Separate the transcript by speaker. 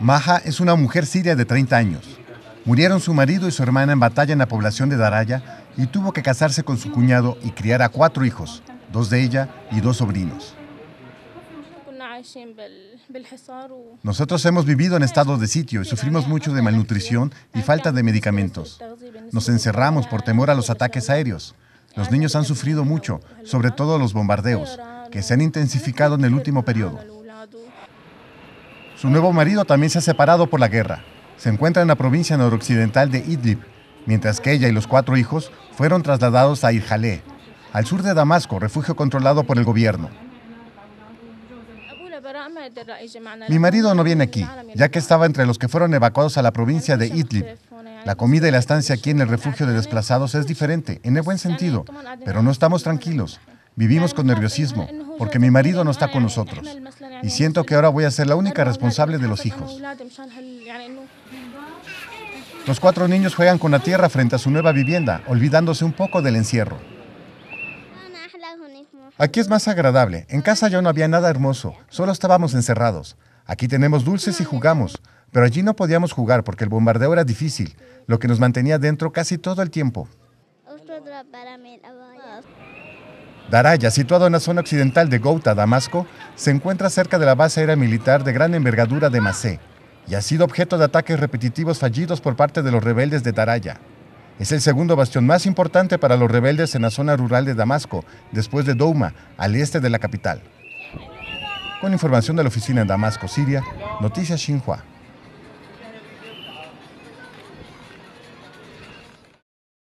Speaker 1: Maha es una mujer siria de 30 años. Murieron su marido y su hermana en batalla en la población de Daraya y tuvo que casarse con su cuñado y criar a cuatro hijos, dos de ella y dos sobrinos. Nosotros hemos vivido en estado de sitio y sufrimos mucho de malnutrición y falta de medicamentos. Nos encerramos por temor a los ataques aéreos. Los niños han sufrido mucho, sobre todo los bombardeos, que se han intensificado en el último periodo. Su nuevo marido también se ha separado por la guerra. Se encuentra en la provincia noroccidental de Idlib, mientras que ella y los cuatro hijos fueron trasladados a Irjalé, al sur de Damasco, refugio controlado por el gobierno. Mi marido no viene aquí, ya que estaba entre los que fueron evacuados a la provincia de Idlib. La comida y la estancia aquí en el refugio de desplazados es diferente, en el buen sentido, pero no estamos tranquilos. Vivimos con nerviosismo porque mi marido no está con nosotros y siento que ahora voy a ser la única responsable de los hijos. Los cuatro niños juegan con la tierra frente a su nueva vivienda, olvidándose un poco del encierro. Aquí es más agradable. En casa ya no había nada hermoso, solo estábamos encerrados. Aquí tenemos dulces y jugamos, pero allí no podíamos jugar porque el bombardeo era difícil, lo que nos mantenía dentro casi todo el tiempo. Daraya, situado en la zona occidental de Gouta, Damasco, se encuentra cerca de la base aérea militar de gran envergadura de Masé y ha sido objeto de ataques repetitivos fallidos por parte de los rebeldes de Daraya. Es el segundo bastión más importante para los rebeldes en la zona rural de Damasco, después de Douma, al este de la capital. Con información de la oficina en Damasco, Siria, Noticias Xinhua.